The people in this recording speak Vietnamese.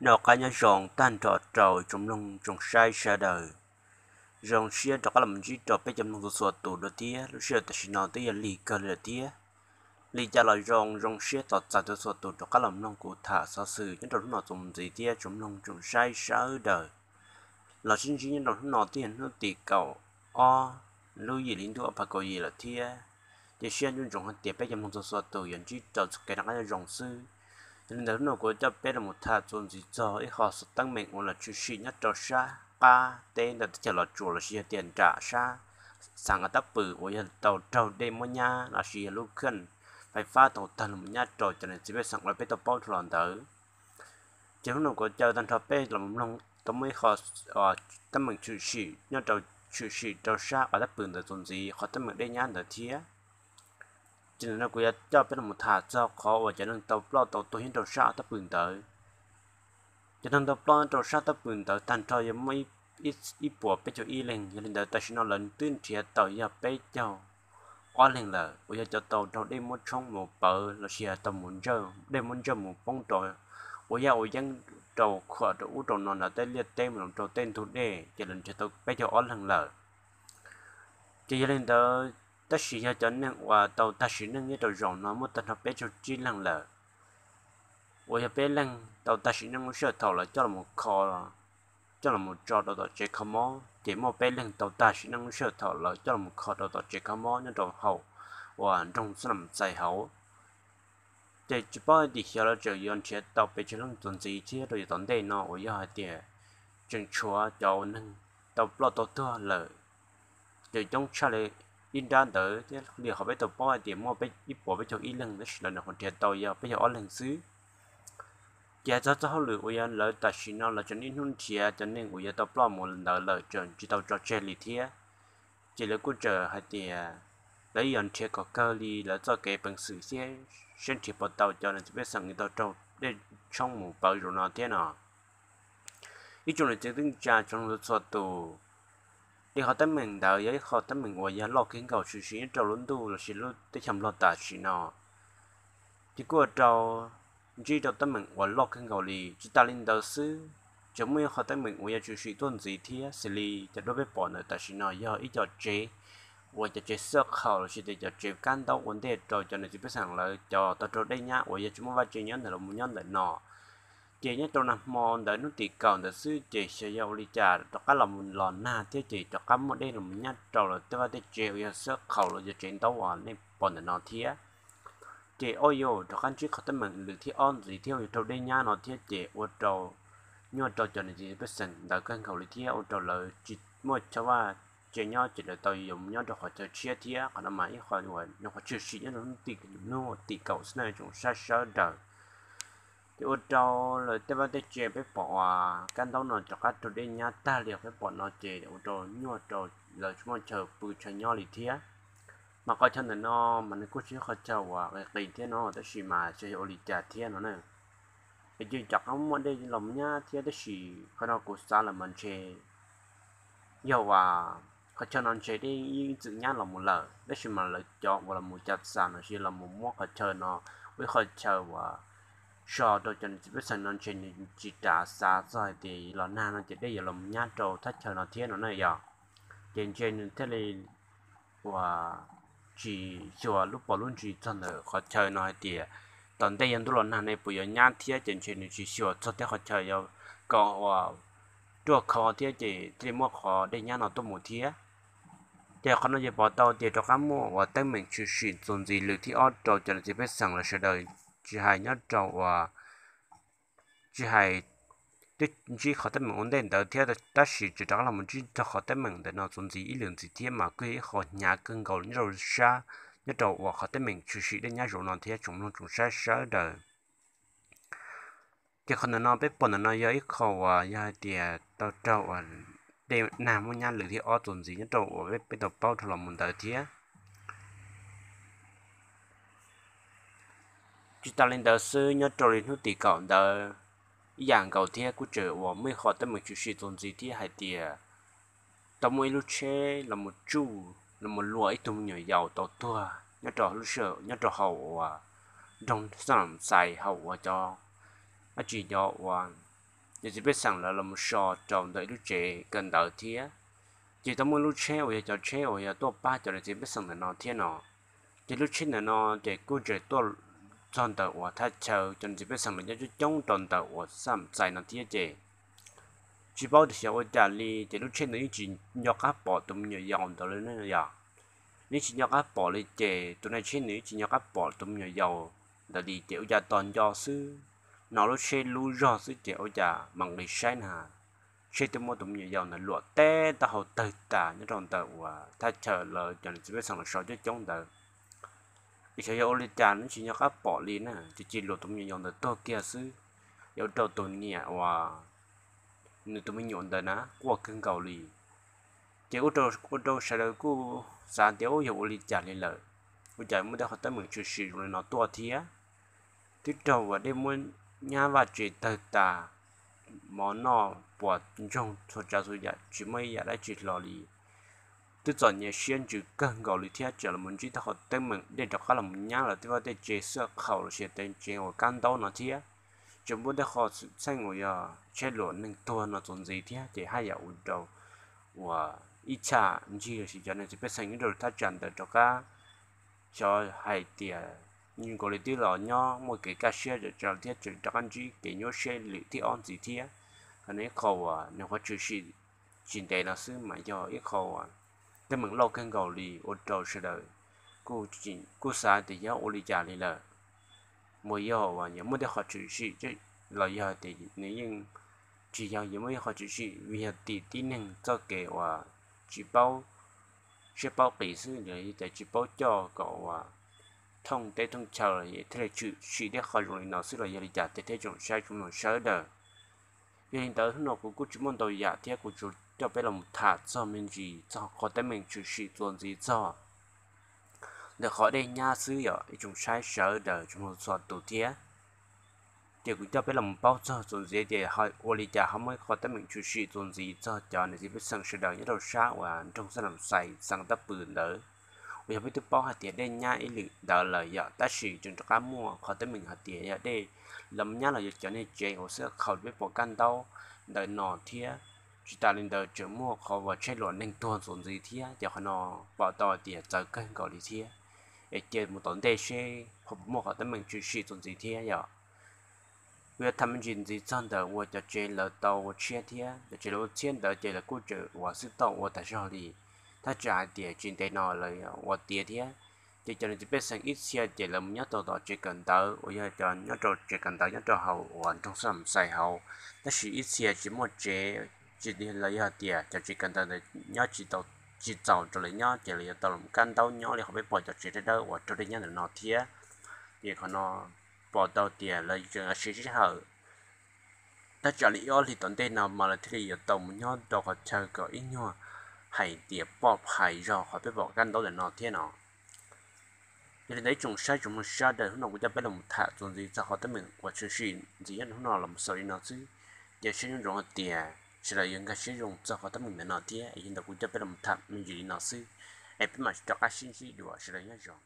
nó cái nhà rồng tan trò trầu trong lung trong sai xa đời rồng xe đó cả làm gì trò bây giờ mình sửa tủ đó tía lúc xe ta xin nói tới lì cơ đồ tía lì cho là rồng rồng xe tọt ra tới sửa tủ đó cả làm lung cụ thả sao sự những trò nó dùng gì tía trong lung trong sai xa đời là sinh xin những trò nó tiền nó tì cầu o lưu gì linh thua bà cầu gì là tía để xe những trồng hạt tiệp bây giờ mình sửa tủ những chỉ trò cái đó cả rồng dòng nên đó nó có cho bé là một thà chôn gì cho ấy họ sẽ tăng mệnh là chú sĩ nhất cho xa ba tên là chỉ là chủ là xia tiền trả xa sáng ở tấp bự của dân tàu trâu đêm mua nhà là xia lúc khẩn phải pha tàu thần một nha trò cho nên chỉ biết sẵn là bé tàu bao thằng tử chỉ lúc nào có cho thằng thọ bé là một lòng ờ, tấm mấy họ ở tâm mệnh chú sĩ nhất trò chú sĩ trò xa ở tấp bự là chôn gì họ tâm mệnh đây nhà là thiế chỉ là người ta cho biết là một thả cho khó và chỉ nên tập lo tập tôi hiện đầu sa tập bình tới chỉ nên tập lo đầu sa tập bình tới tan cho yếm mấy ít ít bùa bây giờ y lên giờ lên tới ta xin nó lớn tuyên triệt tới giờ bây giờ quá lên là bây giờ cho tàu đầu đi một trong một bờ là xe tàu muốn chơi đi muốn chơi một bóng trời bây giờ bây giờ tàu khởi tàu tàu nó là tên liệt tên mà tàu tên thủ đề chỉ lên cho tàu bây giờ quá lên là chỉ lên tới ta chỉ cho chân nặng và tàu ta chỉ nâng như tàu rộng nó một tận hợp bé cho chi lăng lờ và hợp bé lăng tàu ta chỉ nâng sửa thầu là cho là một kho là cho là một trò đầu tàu chế không mó chỉ một bé lăng tàu ta chỉ nâng sửa thầu là cho là một kho đầu tàu chế không mó nên tàu hậu và trong số nằm dài hậu để chỉ bảo đi hiểu là chỉ yon chế tàu bé cho lăng tuần gì chứ rồi tuần đây nó và giờ tiền chừng chúa cho nâng tàu lo tàu thua lời để trong cha lệ in đan tớ chứ điều họ bây tập bao tiền mua bây ít bỏ bây cho ít lần nữa là nó còn tiền tàu giờ bây giờ ở lần xứ giờ cho cho lựa của dân lợi tại xin nó là cho nên hôn chia cho nên của dân tập lo một lần đợi lợi chuẩn chỉ tàu cho chơi lì thia chỉ là cô chờ hai tiền lấy dân chia có cơ lì là cho cái bằng sự xe xin chỉ bắt tàu cho nên biết sang người ta trâu để trong một bao rồi nó thế nào ít chỗ này chỉ tính cha trong số tù đi họ tới mình đợi với họ tới mình ngồi giá lo kiến cầu sự sĩ trâu luôn tu là sĩ luôn tới chăm lo tạ sĩ nọ chỉ qua trâu chỉ trâu tới mình ngồi lo kiến cầu lì chỉ ta lên đầu sư chỉ mới họ tới mình ngồi giá chủ sĩ tuân gì thế xử lý cho đối với bỏ nữa tạ sĩ nọ do ít cho chế và cho chế sơ khẩu là chỉ để cho chế căn đâu vấn đề trâu cho chỉ biết rằng là cho ta trâu đây nhá và giờ chúng mới vào chế nhá là muốn nhá là nọ chị nhé trong năm mòn đã nút tì cầu đã sư chị sẽ giàu đi trả cho các lòng mình lò na thế chị cho các một đây là mình nhát trầu là tôi phải chị ở sơ khẩu là giờ chuyện tàu hoàn nên bọn nó thiệt chị ôi yo cho các chuyện khó tâm mình được thi on gì theo trong đây nha nó thiệt chị ô trầu nhưng mà trầu cho nên chị biết sẵn đợi các khẩu lý thiệt ô trầu là chị một cho qua chị nhau chị là tàu dùng nhau cho khỏi chơi chia thiệt còn nó mãi khỏi nguồn nó khỏi chơi xịn nó không tỷ nó tỷ cầu sau này chúng sẽ sa đời thì ô tô là tế vào tế chơi với bỏ à căn đó nó cho các tụi đi nhá ta liệu với bỏ nó chơi ô tô như ô tô là chúng ta chờ bự chờ nhỏ thì thế mà coi chân là nó mà nó cũng chỉ khó chờ à cái kỳ thế nó tới xì mà chơi ô lì chả thế nó nè cái chuyện chắc không muốn đi lòng nhá thế tới xì cái nó cũng xa là mình chơi nhiều à khó chờ nó chơi đi yên chữ nhá là một lợ tới xì mà lợ chọn và là một chặt sàn nó xì là một món khó chờ nó với khó chờ à cho đôi chân chỉ biết sang non trên chỉ trả xa rồi thì nó na nó chỉ đây giờ lòng nhát trâu thắt chờ nó thiên nó này giờ trên trên thế này và chỉ cho lúc bỏ luôn chỉ chân ở khó chơi nói thì tận đây em tôi lo na này bây giờ nhát thiên trên trên chỉ cho cho thế khó chơi giờ còn và chỗ khó thiên chỉ thì mua khó đây nhát nó tôi một thiên giờ con nó giờ bỏ tàu thì cho cá mua và tên mình chỉ chỉ dùng gì lựa thì ở trâu chân chỉ biết sang là sẽ đời chỉ hay nhớ trâu à chỉ hay tức chỉ học tới mình ổn định đầu tiên ta chỉ chỉ đó là mình chỉ cho khó tới mình để nó dùng gì ý lượng gì thế mà cứ học nhà cưng cầu những rồi xa nhớ trâu à học tới mình chỉ chỉ để nhà rồi nó thế chúng nó chúng xa xa đời chỉ khó nào biết bọn nó giờ ít khó à giờ thì tao trâu à để làm một nhà lựa thì ở dùng gì nhớ trâu à biết biết tao bao thằng mình đầu tiên chúng ta lên đó sư nhớ trò lên hút tỷ cộng đó dạng cầu thiê của trở và mới khó tới mình chú sĩ tồn gì thì hay tìa tao mới lúc chế là một chú là một loại ít tùm nhỏ giàu tàu tua nhớ trò lúc sợ nhớ trò hậu và đông sản xài hậu và cho à chỉ nhỏ và giờ chỉ biết rằng là là một sò tròn đợi lúc chế cần đợi thiê chỉ tao mới lúc chế và cho chế và tôi ba cho nên chỉ biết rằng là nó thiê nó chỉ lúc chế là nó để cô chế tôi chọn tờ ủa thay chờ trong chỉ biết sắm mình cho chống chọn tờ ủa sắm giải nó thiệt chứ chỉ bảo được sau đó li chỉ lúc trên này chỉ nhóc cá bỏ tụm nhiều dòng đó lên nữa giờ nếu chỉ nhóc cá bỏ lên chứ tụi này trên này chỉ nhóc cá bỏ tụm nhiều dầu là đi tiểu gia toàn do sư nó lúc trên lu do sư tiểu gia bằng lịch sáng hà chế tụi mua tụm nhiều dầu là lụa té ta hậu tự ta những chọn tờ ủa thay chờ lời trong chỉ biết sắm là sao cho chống tờ อีกเขาเอาลิจานชิ้นยาก็ปอลีนะจะจีรถตุ้มยองเดโตเกียซื้อยาเดาตัวเนี่ยว่านึตุ้มยองเดนะกว่าขึ้นเกาหลีเจ้าอุดรอุดรเสร็จกูสารเดียวอย่าอุลิจานเลยเลยอุจานไม่ได้เขาตั้งเหมือนชื่อชื่อเลยนอตัวเทียที่เดาว่าได้มันยาว่าเจตตาหมอนอปวดจงสนใจสุดยาจีไม่อยากได้จีรอลี tôi chọn nhà xuyên chữ cần gọi lý thiết trở là muốn chỉ ta họ tên mình để cho khá là muốn nhá là tôi vào để chế sửa khẩu là sẽ tên chế ở căn đâu nó thiết chúng bố để họ xây ngồi ở ờ, chế lộ nên tôi nó tồn gì thiết để hai giờ ổn đầu và ít cha chỉ là chỉ cho nên chỉ biết xây rồi ta chọn được cho cả cho hai tiền nhưng có lý tí là nhỏ một cái cá xe để cho thiết chỉ cho anh chỉ cái nhỏ xe lý thiết on gì thiết cái này khẩu à nếu có chữ gì chỉ để là sư mà cho ít khẩu à thế mừng lâu khen gầu lì ô trâu sơ đời cô chỉ cô xa thì giáo ô lì trả lì lờ mỗi giờ và nhớ mỗi được họ chữ sĩ chứ là giờ thì nếu nhưng chỉ giáo nhớ mỗi họ chữ sĩ vì hạt tỷ tí nên cho kể và chỉ bao sẽ bao bì sư để để chỉ bao cho cậu và thông tế thông chờ là thế là chữ sĩ để họ dùng nó sư là giờ lì già thế thế chúng sai chúng nó sơ đời hiện tới nó cũng cứ chú mình đầu giả thế của chúng cho bé lòng thả cho mình gì cho có thể mình chịu sự tuần gì cho được khỏi đây nha sư ở chúng sai sợ đỡ chúng một soạn tổ tía thì cũng cho bé lòng bao cho tuần gì để hỏi ô lý không mới có thể mình chịu sự tuần gì cho cho nên chỉ biết sang sự đỡ nhất đầu xa và trong sẽ làm sai sang đắp bự nữa bây giờ biết tôi bao hạt tiền đây nha ý lực đỡ lời giờ ta sử dụng cho mua có thể mình hạt tiền giờ đây lắm nhá là giờ cho nên chuyện hồ sơ khẩu biết bỏ căn đâu đợi nọ thiệt ta Starlander chớ mua có vào chết luận nên tuần xuống gì thế để họ nó bảo tỏ tiền giờ kênh có lý thế để chơi một tổn đề xe họ mua họ tâm mình chú sĩ xuống gì thế nhở vì tham nhìn gì chân đời và cho chơi là tàu và chia thế để chơi là chiến đỡ chơi là cố chữ và sức tàu và tại sao đi ta trả tiền trên tay nó là và tiền thế chỉ cho nên chỉ biết sang ít xe chỉ là nhớ tàu tàu chỉ cần tàu ôi giờ cho nhớ tàu chỉ cần tàu nhớ tàu hậu hoàn trong sầm xài hậu ta chỉ ít xe chỉ một chế chỉ đi lấy hạt tiền cho chỉ cần tới nhau chỉ tàu chỉ tàu cho lấy nhau, chỉ lấy tàu cần tàu nhau, thì họ biết bỏ cho chỉ tới đâu và cho đi nhau được nó thiệt thì còn nó bỏ tàu tiền lấy cho chỉ xí hở ta trả lý do thì tận tên nào mà là thì tàu nhớ đâu họ chờ có ít nhớ hay tiền bỏ hay rồi họ biết bỏ cần tàu để nó thiệt nào thì đấy chúng sai chúng sai đời hôm nào cũng đã biết làm một thả chúng gì cho họ tới mình quả chuyện gì gì nhất hôm nào làm một sợi nó chứ giờ xin những rong tiền shirā yungā shī yung tsā khatā mū mē nā tē, yīndā gu dā pē rā mū tā mū jirī nā sī, ā pī mā shī tā kā